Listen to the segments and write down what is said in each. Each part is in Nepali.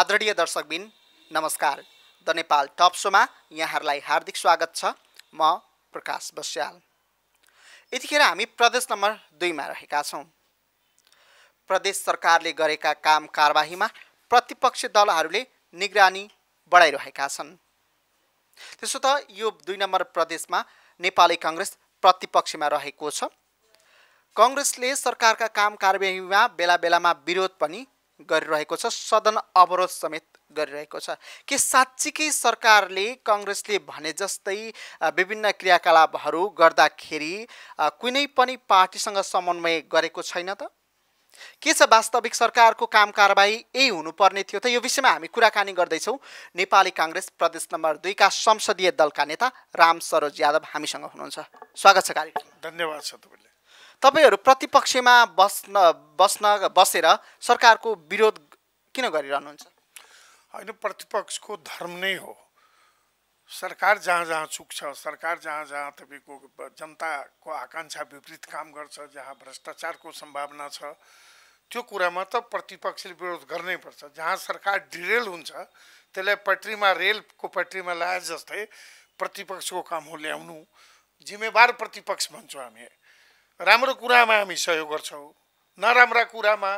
आदरणीय दर्शकबिन नमस्कार द नेपाल टप सोमा यहाँहरूलाई हार्दिक स्वागत छ म प्रकाश बस्याल यतिखेर हामी प्रदेश नम्बर दुईमा रहेका छौँ प्रदेश सरकारले गरेका काम कारवाहीमा प्रतिपक्षी दलहरूले निगरानी बढाइरहेका छन् त्यसो त यो दुई नम्बर प्रदेशमा नेपाली कङ्ग्रेस प्रतिपक्षमा रहेको छ कङ्ग्रेसले सरकारका काम कारवाहीमा बेला बेलामा विरोध पनि गरिरहेको छ सदन अवरोध समेत गरिरहेको छ के साँच्चीकै सरकारले कङ्ग्रेसले भने जस्तै विभिन्न क्रियाकलापहरू गर्दाखेरि कुनै पनि पार्टीसँग समन्वय गरेको छैन त के छ वास्तविक सरकारको काम कारबाही यही हुनुपर्ने थियो त यो विषयमा हामी कुराकानी गर्दैछौँ नेपाली काङ्ग्रेस प्रदेश नम्बर दुईका संसदीय दलका नेता राम सरोज यादव हामीसँग हुनुहुन्छ स्वागत छ कार्यक्रम धन्यवाद छ तपाईँले तपाईँहरू प्रतिपक्षमा बस्न बस्न बसेर सरकारको विरोध किन गरिरहनुहुन्छ होइन प्रतिपक्षको धर्म नै हो सरकार जहाँ जहाँ चुक्छ सरकार जहाँ जहाँ तपाईँको जनताको आकाङ्क्षा विपरीत काम गर्छ जहाँ भ्रष्टाचारको सम्भावना छ त्यो कुरामा त प्रतिपक्षले विरोध गर्नै पर्छ जहाँ सरकार डिरेल हुन्छ त्यसलाई पट्रीमा रेलको पट्रीमा ल्याए जस्तै प्रतिपक्षको काम हो ल्याउनु जिम्मेवार प्रतिपक्ष भन्छौँ हामी राम्रो कुरामा हामी सहयोग गर्छौँ नराम्रा कुरामा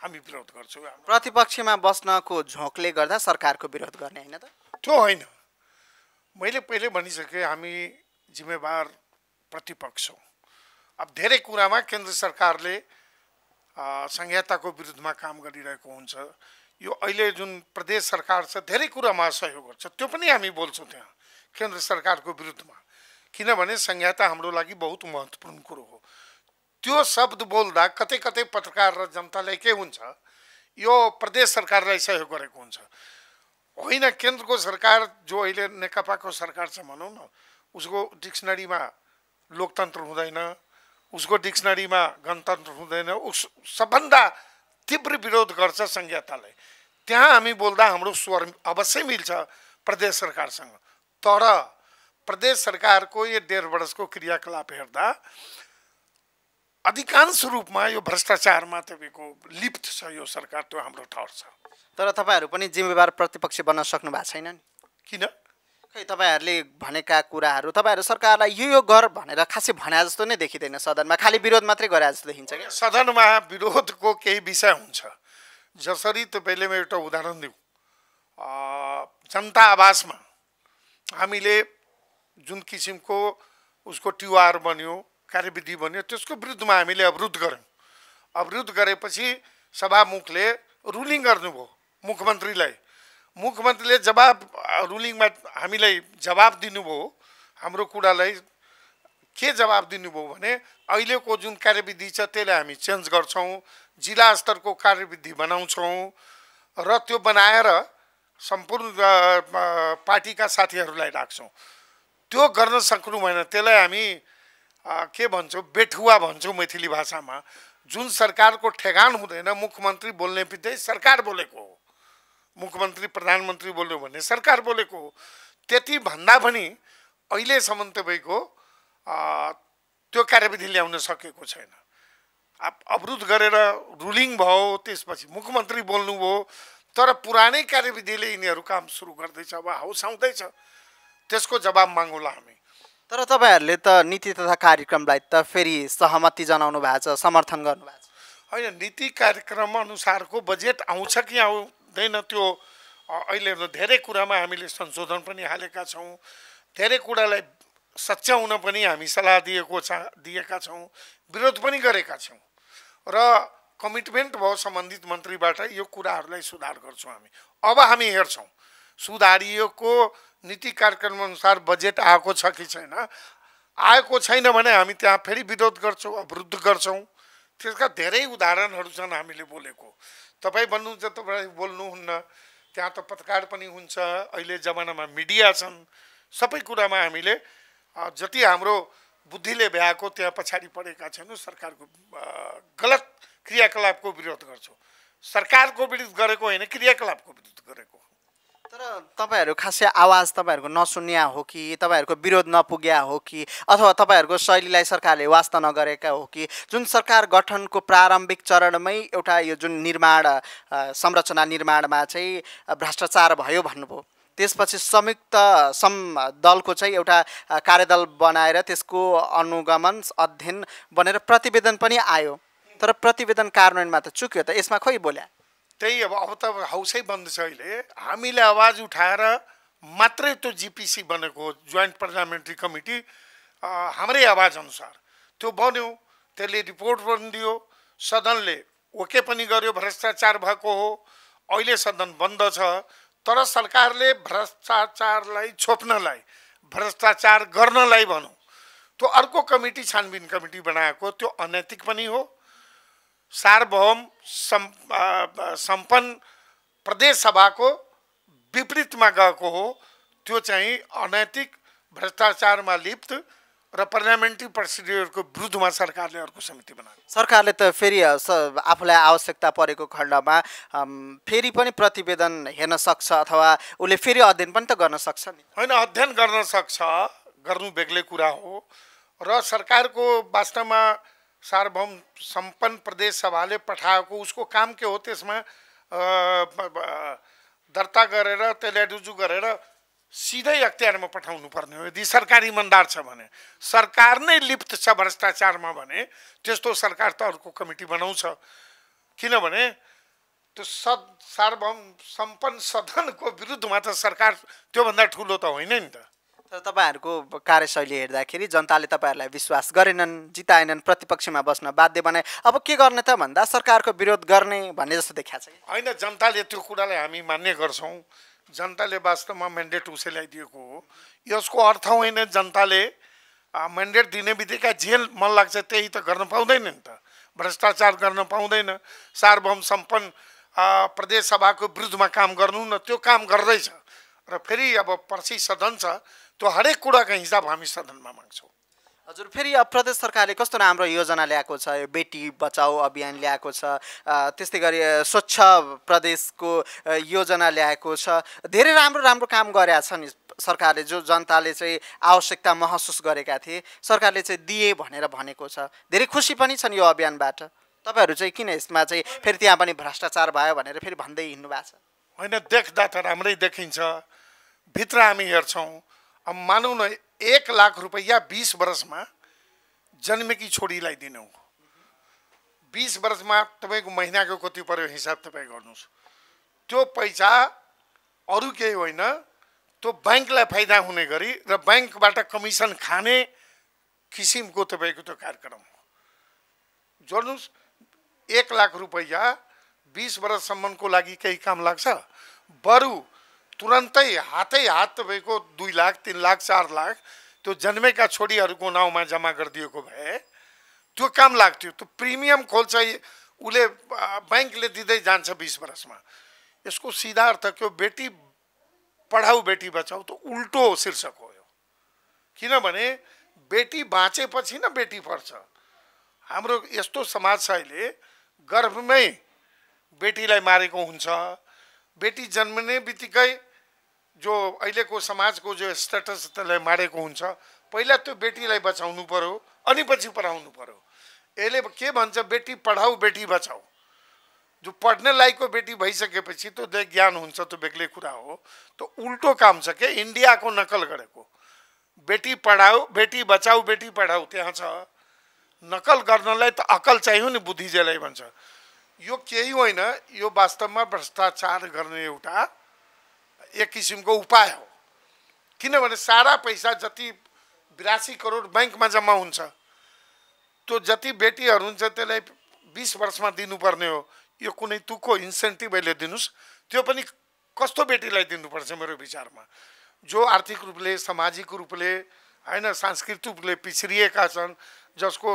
हामी विरोध गर्छौँ प्रतिपक्षमा बस्नको झोकले गर्दा सरकारको विरोध गर्ने होइन त त्यो होइन मैले पहिले भनिसकेँ हामी जिम्मेवार प्रतिपक्ष हौँ अब धेरै कुरामा केन्द्र सरकारले संहिताको विरुद्धमा काम गरिरहेको हुन्छ यो अहिले जुन प्रदेश सरकार छ धेरै कुरामा सहयोग गर्छ त्यो पनि हामी बोल्छौँ त्यहाँ केन्द्र सरकारको विरुद्धमा किनभने संहिता हाम्रो लागि बहुत महत्त्वपूर्ण कुरो हो त्यो शब्द बोल्दा कतै कतै पत्रकार र जनतालाई के हुन्छ यो प्रदेश सरकारलाई सहयोग गरेको हुन्छ होइन केन्द्रको सरकार जो अहिले नेकपाको सरकार छ भनौँ न उसको डिक्सनरीमा लोकतन्त्र हुँदैन उसको डिक्सनरीमा गणतन्त्र हुँदैन उस सबभन्दा तीव्र विरोध गर्छ संहितालाई त्यहाँ हामी बोल्दा हाम्रो स्वर अवश्य मिल्छ प्रदेश सरकारसँग तर प्रदेश सरकारको यो डेढ वर्षको क्रियाकलाप हेर्दा अधिकांश रूपमा यो भ्रष्टाचारमा तपाईँको लिप्त छ यो सरकार त्यो हाम्रो ठाउँ छ तर तपाईँहरू पनि जिम्मेवार प्रतिपक्ष बन्न सक्नु भएको छैन नि किन खै तपाईँहरूले भनेका कुराहरू तपाईँहरू सरकारलाई यो यो गर भनेर खासै भने जस्तो नै देखिँदैन सदनमा खालि विरोध मात्रै गरे जस्तो देखिन्छ क्या सदनमा विरोधको केही विषय हुन्छ जसरी तपाईँले म एउटा उदाहरण दिउँ जनता आवासमा हामीले जुन किसिमको उसको टिवार बन्यो कार्यविधि बन्यो त्यसको विरुद्धमा हामीले अवरुद्ध गऱ्यौँ अवरुद्ध गरेपछि सभामुखले रुलिङ गर्नुभयो मुख्यमन्त्रीलाई मुख्यमन्त्रीले जवाब रुलिङमा हामीलाई जवाब दिनुभयो हाम्रो कुरालाई के जवाब दिनुभयो भने अहिलेको जुन कार्यविधि छ त्यसलाई हामी चेन्ज गर्छौँ जिल्ला स्तरको कार्यविधि बनाउँछौँ र त्यो बनाएर सम्पूर्ण पार्टीका साथीहरूलाई राख्छौँ त्यो गर्न सक्नु भएन त्यसलाई हामी के भन्छौँ बेठुवा भन्छौँ मैथिली भाषामा जुन सरकारको ठेगान हुँदैन मुख्यमन्त्री बोल्ने बित्तिकै सरकार बोलेको हो मुख्यमन्त्री प्रधानमन्त्री बोल्यो भने सरकार बोलेको हो त्यति भन्दा पनि अहिलेसम्म तपाईँको त्यो कार्यविधि ल्याउन सकेको छैन अब अवरुद्ध गरेर रुलिङ भयो त्यसपछि मुख्यमन्त्री बोल्नुभयो तर पुरानै कार्यविधिले यिनीहरू काम सुरु गर्दैछ अब हाउस आउँदैछ त्यसको जवाब मागौँला हामी तर तपाईँहरूले त नीति तथा कार्यक्रमलाई त फेरि सहमति जनाउनु भएको छ समर्थन गर्नुभएको छ होइन नीति कार्यक्रम अनुसारको बजेट आउँछ कि आउँदैन त्यो अहिले धेरै कुरामा हामीले संशोधन पनि हालेका छौँ धेरै कुरालाई सच्याउन पनि हामी सल्लाह दिएको छ दिएका छौँ विरोध पनि गरेका छौँ र कमिटमेन्ट भयो सम्बन्धित मन्त्रीबाट यो कुराहरूलाई सुधार गर्छौँ हामी अब हामी हेर्छौँ सुधारिएको नीति कार्यक्रम अनुसार बजेट आएको छ कि छैन आएको छैन भने हामी त्यहाँ फेरि विरोध गर्छौँ अवरुद्ध गर्छौँ त्यसका धेरै उदाहरणहरू छन् हामीले बोलेको तपाईँ भन्नुहुन्छ तपाईँ बोल्नुहुन्न त्यहाँ त पत्रकार पनि हुन्छ अहिले जमानामा मिडिया छन् सबै कुरामा हामीले जति हाम्रो बुद्धिले भ्याएको त्यहाँ पछाडि परेका छैनौँ सरकारको गलत क्रियाकलापको विरोध गर्छौँ सरकारको विरुद्ध गरेको होइन क्रियाकलापको विरुद्ध गरेको तर तपाईँहरू खासै आवाज तपाईँहरूको नसुन्या हो कि तपाईँहरूको विरोध नपुग्या हो कि अथवा तपाईँहरूको शैलीलाई सरकारले वास्ता नगरेका हो कि जुन सरकार गठनको प्रारम्भिक चरणमै एउटा यो जुन निर्माण संरचना निर्माणमा चाहिँ भ्रष्टाचार भयो भन्नुभयो त्यसपछि संयुक्त सम दलको चाहिँ एउटा कार्यदल बनाएर त्यसको अनुगमन अध्ययन बनेर प्रतिवेदन पनि आयो तर प्रतिवेदन कार्यान्वयनमा त चुक्यो त यसमा खोइ बोल्या त्यही अब अब त हाउसै बन्द छ अहिले हामीले आवाज उठाएर मात्रै त्यो जिपिसी बनेको हो जोइन्ट पार्लियामेन्ट्री कमिटी हाम्रै अनुसार त्यो बन्यो त्यसले रिपोर्ट पनि दियो सदनले ओके पनि गर्यो भ्रष्टाचार भएको हो अहिले सदन बन्द छ तर सरकारले भ्रष्टाचारलाई छोप्नलाई भ्रष्टाचार गर्नलाई भनौँ त्यो अर्को कमिटी छानबिन कमिटी बनाएको त्यो अनैतिक पनि हो सार्वभौम सम्पन्न प्रदेश सभाको विपरीतमा गएको हो त्यो चाहिँ अनैतिक भ्रष्टाचारमा लिप्त र पार्लियामेन्ट्री प्रोसिडियरको विरुद्धमा सरकारले अर्को समिति बनायो सरकारले त फेरि आफूलाई आवश्यकता परेको खण्डमा फेरि पनि प्रतिवेदन हेर्न सक्छ अथवा उसले फेरि अध्ययन पनि त गर्न सक्छ नि होइन अध्ययन गर्न सक्छ गर्नु बेग्लै कुरा हो र सरकारको वास्तवमा सार्वभौम सम्पन्न प्रदेश सभाले पठाएको उसको काम के हो त्यसमा दर्ता गरेर त्यसलाई रुजु गरेर सिधै अख्तियारमा पठाउनु पर्ने हो यदि सरकारी मन्दार छ भने सरकार नै लिप्त छ भ्रष्टाचारमा भने त्यस्तो सरकार त अर्को कमिटी बनाउँछ किनभने त्यो सद सार्वभौम सम्पन्न सदनको विरुद्धमा त सरकार त्योभन्दा ठुलो त होइन नि त तर तपाईँहरूको कार्यशैली हेर्दाखेरि जनताले तपाईँहरूलाई विश्वास गरेनन् जिताएनन् प्रतिपक्षमा बस्न बाध्य बनाए अब के गर्ने त भन्दा सरकारको विरोध गर्ने भन्ने जस्तो देखाएको छ होइन जनताले त्यो कुरालाई हामी मान्ने गर्छौँ जनताले वास्तवमा म्यान्डेट उसैलाई दिएको हो यसको अर्थ होइन जनताले म्यान्डेट दिने बित्तिकै जे मन लाग्छ त्यही त गर्न पाउँदैन नि त भ्रष्टाचार गर्न पाउँदैन सार्वभौम सम्पन्न प्रदेश सभाको विरुद्धमा काम गर्नु न त्यो काम गर्दैछ र फेरि अब पर्सि सदन छ त्यो हरेक कुराको हिसाब हामी सदनमा माग्छौँ हजुर फेरि अब प्रदेश सरकारले कस्तो राम्रो योजना ल्याएको छ यो बेटी बचाऊ अभियान ल्याएको छ त्यस्तै गरी स्वच्छ प्रदेशको योजना ल्याएको छ धेरै राम्रो राम्रो काम गरेका छन् सरकारले जो जनताले चाहिँ आवश्यकता महसुस गरेका थिए सरकारले चाहिँ दिए भनेर भनेको छ धेरै खुसी पनि छन् यो अभियानबाट तपाईँहरू चाहिँ किन यसमा चाहिँ फेरि त्यहाँ पनि भ्रष्टाचार भयो भनेर फेरि भन्दै हिँड्नु भएको छ होइन देख्दा त राम्रै देखिन्छ भित्र हामी हेर्छौँ अब न एक लाख रुपैयाँ बिस वर्षमा जन्मेकी छोरीलाई दिनु बिस वर्षमा तपाईँको महिनाको कति पऱ्यो हिसाब तपाईँ गर्नुहोस् त्यो पैसा अरू केही होइन त्यो ब्याङ्कलाई फाइदा हुने गरी र ब्याङ्कबाट कमिसन खाने किसिमको तपाईँको त्यो कार्यक्रम हो जोड्नुहोस् एक लाख रुपैयाँ बिस वर्षसम्मको लागि केही काम लाग्छ बरु तुरन्तै हातै हात तपाईँको दुई लाख तिन लाख चार लाख त्यो जन्मेका छोरीहरूको नाउँमा जम्मा गरिदिएको भए त्यो काम लाग्थ्यो त्यो प्रिमियम खोल्छ उसले ब्याङ्कले दिँदै जान्छ बिस वर्षमा यसको सिधा अर्थ के हो बेटी पढाऊ बेटी बचाऊ त उल्टो शीर्षक हो यो किनभने बेटी बाँचेपछि न बेटी पर्छ हाम्रो यस्तो समाज छ अहिले गर्भमै बेटीलाई मारेको हुन्छ बेटी जन्मने बित्तिकै जो अहिलेको समाजको जो स्टेटस त्यसलाई मारेको हुन्छ पहिला त्यो बेटीलाई बचाउनु पऱ्यो अनि पछि पढाउनु पऱ्यो यसले के भन्छ बेटी पढाऊ बेटी बचाऊ जो पढ्न लायकको बेटी भइसकेपछि त्यो दे ज्ञान हुन्छ त्यो बेग्लै कुरा हो त्यो उल्टो काम छ के इन्डियाको नकल गरेको बेटी पढाऊ बेटी बचाऊ बेटी पढाऊ त्यहाँ छ नकल गर्नलाई त अकल चाहियो नि बुद्धिजीलाई भन्छ यो केही होइन यो वास्तवमा भ्रष्टाचार गर्ने एउटा एक किसिमको उपाय हो किनभने सारा पैसा जति बिरासी करोड ब्याङ्कमा जम्मा हुन्छ त्यो जति बेटीहरू हुन्छ त्यसलाई बिस वर्षमा दिनुपर्ने हो यो कुनै तुको इन्सेन्टिभ अहिले दिनुहोस् त्यो पनि कस्तो बेटीलाई दिनुपर्छ मेरो विचारमा जो आर्थिक रूपले सामाजिक रूपले होइन सांस्कृतिक रूपले पिछडिएका छन् जसको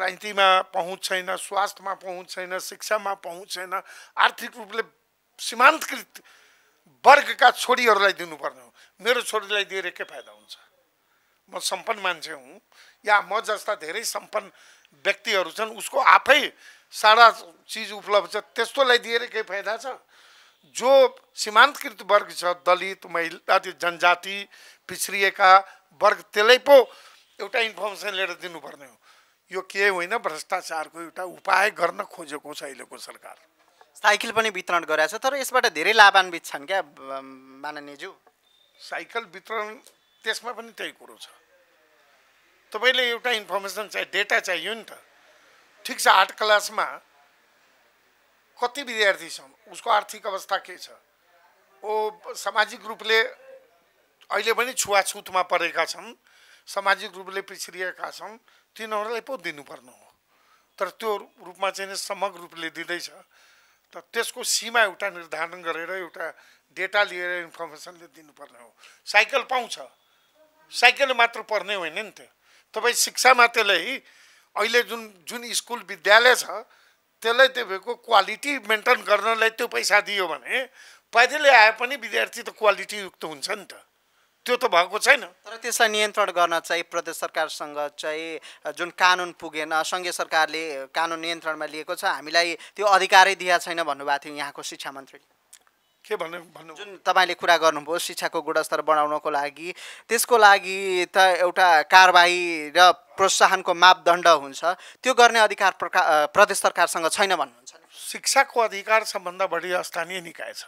राजनीतिमा पहुँच छैन स्वास्थ्यमा पहुँच छैन शिक्षामा पहुँच छैन आर्थिक रूपले सीमान्तकृत वर्गका छोरीहरूलाई दिनुपर्ने हो मेरो छोरीलाई दिएर के फाइदा हुन्छ म सम्पन्न मान्छे हुँ या म जस्ता धेरै सम्पन्न व्यक्तिहरू छन् उसको आफै सारा चिज उपलब्ध छ त्यस्तोलाई दिएर केही फाइदा छ जो सीमान्तकृत वर्ग छ दलित महिला जनजाति पिछडिएका वर्ग त्यसलाई पो एउटा इन्फर्मेसन लिएर दिनुपर्ने हो यो के होइन भ्रष्टाचारको एउटा उपाय गर्न खोजेको छ अहिलेको सरकार साइकल पनि वितरण गरेको छ तर यसबाट धेरै लाभान्वित छन् क्या माननीयज्यू साइकल वितरण त्यसमा पनि त्यही कुरो छ तपाईँले एउटा इन्फर्मेसन चाहिँ डेटा चाहियो नि त ठिक छ आर्ट क्लासमा कति विद्यार्थी छन् उसको आर्थिक अवस्था के छ ओ सामाजिक रूपले अहिले पनि छुवाछुतमा परेका छन् सामाजिक रूपले पिछडिएका छन् तिनीहरूलाई पो दिनुपर्ने हो तर त्यो रूपमा चाहिँ समग्र रूपले दिँदैछ त त्यसको सीमा एउटा निर्धारण गरेर एउटा डेटा लिएर इन्फर्मेसनले दिनुपर्ने हो साइकल पाउँछ साइकल मात्र पर्ने होइन नि त तपाईँ शिक्षा त्यसलाई अहिले जुन जुन स्कुल विद्यालय छ त्यसलाई तपाईँको क्वालिटी मेन्टेन गर्नलाई त्यो पैसा दियो भने पैदल आए पनि विद्यार्थी त क्वालिटीयुक्त हुन्छ नि त त्यो त भएको छैन तर त्यसलाई नियन्त्रण गर्न चाहिँ प्रदेश सरकारसँग चाहिँ जुन कानुन पुगेन सङ्घीय सरकारले कानुन नियन्त्रणमा लिएको छ हामीलाई त्यो अधिकारै दिएको छैन भन्नुभएको थियो यहाँको शिक्षा मन्त्रीले के भन्नु भन्नु जुन तपाईँले कुरा गर्नुभयो शिक्षाको गुणस्तर बढाउनको लागि त्यसको लागि त एउटा कारबाही र प्रोत्साहनको मापदण्ड हुन्छ त्यो गर्ने अधिकार प्रका प्रदेश सरकारसँग छैन भन्नुहुन्छ शिक्षाको अधिकार सम्बन्ध बढी स्थानीय निकाय छ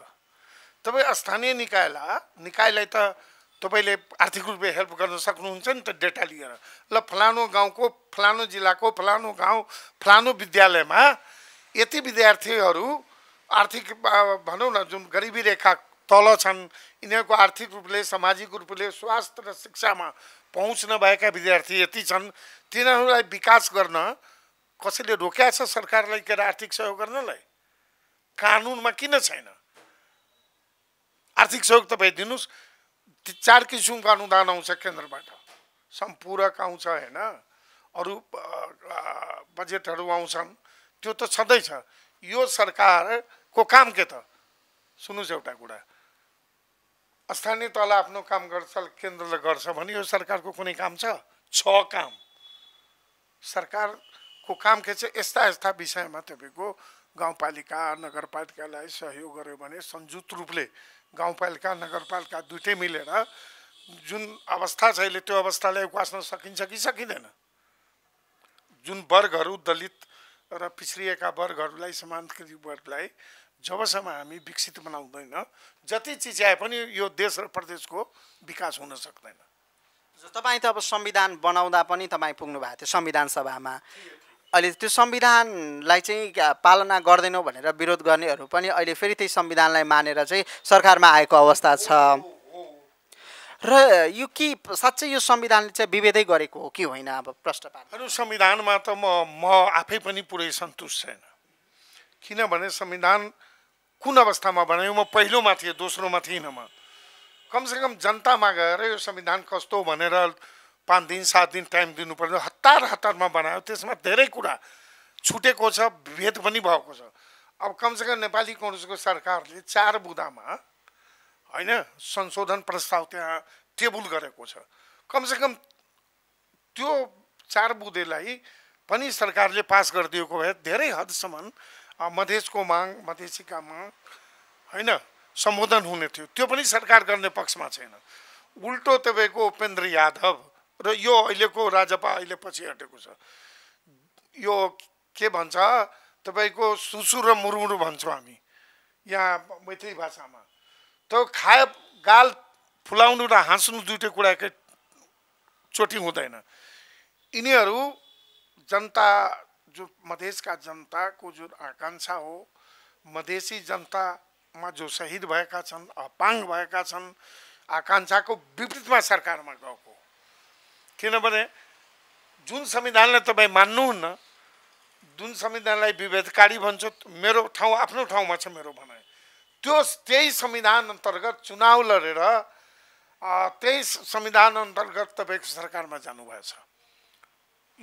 तपाईँ स्थानीय निकायलाई निकायलाई त तपाईँले आर्थिक रूपले हेल्प गर्न सक्नुहुन्छ नि त डेटा लिएर ल फलानु गाउँको फलानु जिल्लाको फलानु गाउँ फलानु विद्यालयमा यति विद्यार्थीहरू आर्थिक भनौँ न जुन गरिबी रेखा तल छन् यिनीहरूको आर्थिक रूपले सामाजिक रूपले स्वास्थ्य र शिक्षामा पहुँच नभएका विद्यार्थी यति छन् तिनीहरूलाई विकास गर्न कसैले रोक्या छ सरकारलाई के आर्थिक सहयोग गर्नलाई कानुनमा किन छैन आर्थिक सहयोग तपाईँ दिनुहोस् चार किसिमको अनुदान आउँछ केन्द्रबाट सम्पूरक आउँछ होइन अरू बजेटहरू आउँछन् त्यो त छँदैछ यो सरकारको काम के त सुन्नुहोस् एउटा कुरा स्थानीय तल आफ्नो काम गर्छ केन्द्रले गर्छ भने यो सरकारको कुनै काम छ छ काम सरकारको काम के छ यस्ता यस्ता विषयमा तपाईँको गाउँपालिका नगरपालिकालाई सहयोग गर्यो भने संयुक्त रूपले गाउँपालिका नगरपालिका दुइटै मिलेर जुन अवस्था छ अहिले त्यो अवस्थालाई उपास्न सकिन्छ कि सकिँदैन जुन वर्गहरू दलित र पिछडिएका वर्गहरूलाई समान्तकृत वर्गलाई जबसम्म हामी विकसित बनाउँदैन जति चिच्याए पनि यो देश र प्रदेशको विकास हुन सक्दैन तपाईँ त अब संविधान बनाउँदा पनि तपाईँ पुग्नु भएको थियो संविधान सभामा अहिले त्यो संविधानलाई चाहिँ पालना गर्दैनौँ भनेर विरोध गर्नेहरू पनि अहिले फेरि त्यही संविधानलाई मानेर चाहिँ सरकारमा आएको अवस्था छ र यो के साँच्चै यो संविधानले चाहिँ विभेदै गरेको हो कि होइन अब प्रश्न अरू संविधानमा त म म आफै पनि पुरै सन्तुष्ट छैन किनभने संविधान कुन अवस्थामा बनायो म पहिलोमा थिएँ दोस्रोमा थिइनँ म कमसेकम जनतामा गएर यो संविधान कस्तो भनेर पाँच दिन सात दिन टाइम दिनुपर्ने हतार हतारमा बनायो त्यसमा धेरै कुरा छुटेको छ विभेद पनि भएको छ अब कमसेकम नेपाली कङ्ग्रेसको सरकारले चार बुदामा होइन संशोधन प्रस्ताव त्यहाँ टेबुल गरेको छ कमसेकम त्यो चार बुदेलाई पनि सरकारले पास गरिदिएको भए धेरै हदसम्म मधेसको माग मधेसीका माग होइन सम्बोधन हुने थियो त्यो पनि सरकार गर्ने पक्षमा छैन उल्टो तपाईँको उपेन्द्र यादव र यो अहिलेको राजपा अहिले पछि हटेको छ यो के भन्छ तपाईँको सुसु र मुरमुरु भन्छौँ हामी यहाँ मैत्री भाषामा त खाए गाल फुलाउनु र हाँस्नु दुइटै कुरा एकै चोटि हुँदैन यिनीहरू जनता जो मधेसका जनताको जो आकाङ्क्षा हो मधेसी जनतामा जो शहीद भएका छन् अपाङ्ग भएका छन् आकाङ्क्षाको विपरीतमा सरकारमा गएको किनभने जुन संविधानलाई तपाईँ मान्नुहुन्न जुन संविधानलाई विभेदकारी भन्छ मेरो ठाउँ आफ्नो ठाउँमा छ मेरो भनाइ त्यो त्यही संविधान अन्तर्गत चुनाव लडेर त्यही संविधान अन्तर्गत तपाईँको सरकारमा जानुभएछ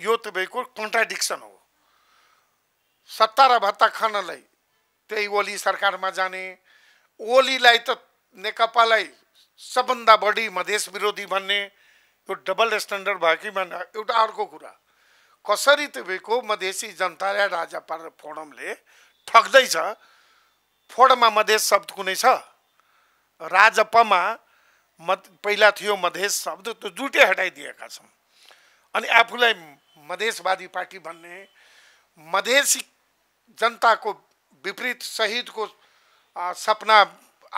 यो तपाईँको कन्ट्राडिक्सन हो सत्ता र भत्ता खानलाई त्यही ओली सरकारमा जाने ओलीलाई त नेकपालाई सबभन्दा बढी मधेस विरोधी भन्ने यो डबल स्ट्यान्डर्ड भयो कि भन्ने एउटा अर्को कुरा कसरी तपाईँको मधेसी जनता र राजा पार फोरमले ठग्दैछ फोडमा मधेस शब्द कुनै छ राजपमा मध पहिला थियो मधेस शब्द त्यो जुटै हटाइदिएका छन् अनि आफूलाई मधेसवादी पार्टी भन्ने मधेसी जनताको विपरीत शहीदको सपना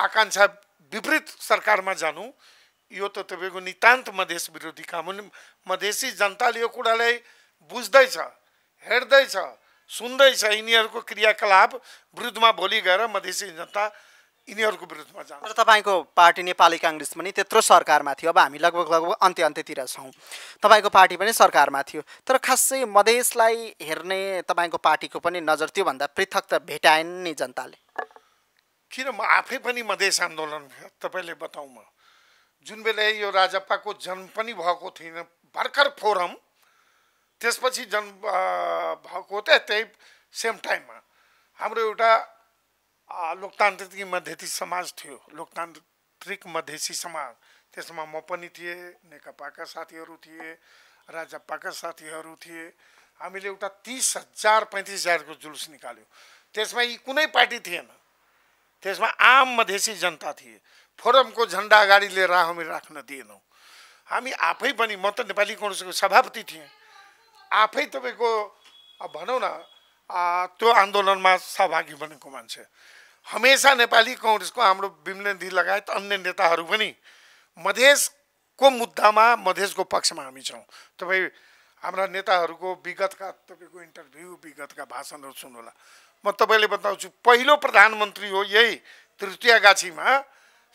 आकाङ्क्षा विपरीत सरकारमा जानु यो त तपाईँको नितान्त मधेस विरोधी काम हो मधेसी जनताले यो कुरालाई बुझ्दैछ हेर्दैछ सुन्दैछ यिनीहरूको क्रियाकलाप विरुद्धमा भोलि गएर मधेसी जनता यिनीहरूको विरुद्धमा जान्छ तर तपाईँको पार्टी नेपाली काङ्ग्रेस पनि त्यत्रो सरकारमा थियो अब हामी लगभग लगभग अन्त्य अन्त्यतिर छौँ तपाईँको पार्टी पनि सरकारमा थियो तर खासै मधेसलाई हेर्ने तपाईँको पार्टीको पनि नजर त्योभन्दा पृथक त भेटाएन नि जनताले किन म आफै पनि मधेस आन्दोलन तपाईँले बताउँ म जुन बेला यो राजप्पाको जन्म पनि भएको थिएन भर्खर फोरम त्यसपछि जन्म भएको त त्यही सेम टाइममा हाम्रो एउटा लोकतान्त्रिक मधेसी समाज थियो लोकतान्त्रिक मधेसी समाज त्यसमा म पनि थिएँ नेकपाका साथीहरू थिए राजप्पाका साथीहरू थिए हामीले एउटा तिस हजार पैँतिस हजारको जुलुस निकाल्यौँ त्यसमा यी कुनै पार्टी थिएन त्यसमा आम मधेसी जनता थिए फोरमको झन्डा अगाडि लिएर हामी राख्न दिएनौँ हामी आफै पनि म त नेपाली कङ्ग्रेसको सभापति थिएँ आफै तपाईँको भनौँ न त्यो आन्दोलनमा सहभागी बनेको मान्छे हमेसा नेपाली कङ्ग्रेसको हाम्रो विमलेन्दी लगायत अन्य नेताहरू पनि मधेसको मुद्दामा मधेसको पक्षमा हामी छौँ तपाईँ हाम्रा नेताहरूको विगतका तपाईँको इन्टरभ्यू विगतका भाषणहरू सुन्नुहोला म तपाईँले बताउँछु पहिलो प्रधानमन्त्री हो यही तृतीय गाछीमा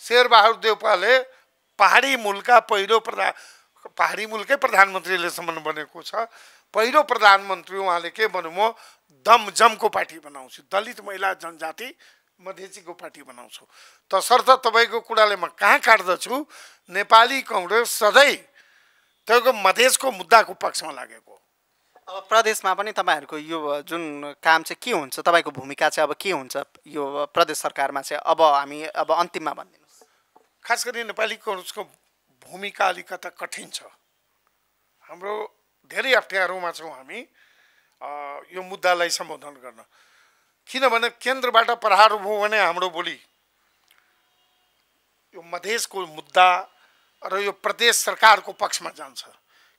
शेरबहादुर देउपाले पहाडी मुलका पहिलो प्रधान पहाडी मुलकै प्रधानमन्त्रीलेसम्म बनेको छ पहिलो प्रधानमन्त्री उहाँले के भन्नु म जमको पार्टी बनाउँछु दलित महिला जनजाति मधेसीको पार्टी बनाउँछु तसर्थ तपाईँको कुराले म कहाँ काट्दछु नेपाली कङ्ग्रेस सधैँ तपाईँको मधेसको मुद्दाको पक्षमा लागेको अब प्रदेशमा पनि तपाईँहरूको यो जुन काम चाहिँ के हुन्छ तपाईँको भूमिका चाहिँ अब के हुन्छ यो प्रदेश सरकारमा चाहिँ अब हामी अब अन्तिममा भनिदिनु खास गरी नेपाली कङ्ग्रेसको भूमिका अलिकता कठिन छ हाम्रो धेरै अप्ठ्यारोमा छौँ हामी यो मुद्दालाई सम्बोधन गर्न किनभने केन्द्रबाट प्रहार भयो भने हाम्रो बोली यो मधेसको मुद्दा र यो प्रदेश सरकारको पक्षमा जान्छ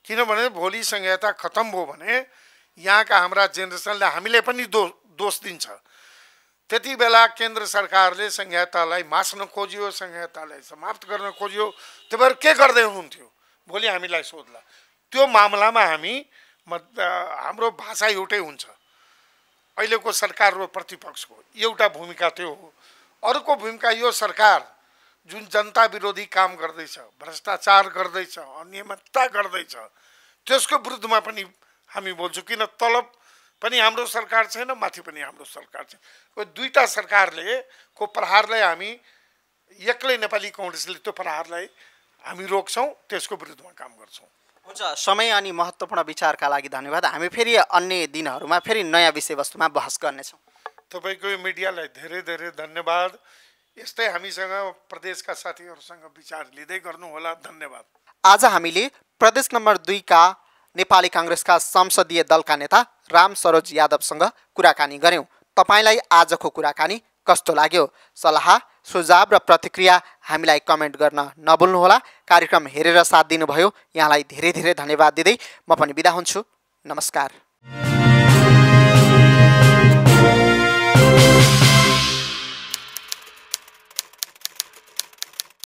किनभने भोलि संहिता खतम भयो भने यहाँका हाम्रा जेनेरेसनले हामीले पनि दो दोष दिन्छ त्यति बेला केन्द्र सरकारले संहितालाई मास्न खोज्यो संहितालाई समाप्त गर्न खोज्यो त्यो भएर के गर्दै हुनुहुन्थ्यो भोलि हामीलाई सोध्ला त्यो मामलामा हामी हाम्रो भाषा एउटै हुन्छ अहिलेको सरकार र प्रतिपक्षको एउटा भूमिका त्यो हो अर्को भूमिका यो सरकार जुन जनता विरोधी काम गर्दैछ भ्रष्टाचार गर्दैछ अनियमितता गर्दैछ त्यसको विरुद्धमा पनि हामी बोल्छौँ किन तलब पनि हाम्रो सरकार छैन माथि पनि हाम्रो सरकार छैन दुईवटा सरकारले को प्रहारलाई हामी एक्लै नेपाली कङ्ग्रेसले त्यो प्रहारलाई हामी रोक्छौँ त्यसको विरुद्धमा काम गर्छौँ हुन्छ समय अनि महत्त्वपूर्ण विचारका लागि धन्यवाद हामी फेरि अन्य दिनहरूमा फेरि नयाँ विषयवस्तुमा बहस गर्नेछौँ तपाईँको यो मिडियालाई धेरै धेरै धन्यवाद यस्तै हामीसँग प्रदेशका साथीहरूसँग विचार लिँदै गर्नुहोला धन्यवाद आज हामीले प्रदेश नम्बर दुईका नेपाली काङ्ग्रेसका संसदीय दलका नेता राम सरोज यादवसँग कुराकानी गऱ्यौँ तपाईँलाई आजको कुराकानी कस्तो लाग्यो सल्लाह सुझाव र प्रतिक्रिया हामीलाई कमेन्ट गर्न नबुल्नुहोला कार्यक्रम हेरेर साथ दिनुभयो यहाँलाई धेरै धेरै धन्यवाद दिँदै म पनि बिदा हुन्छु नमस्कार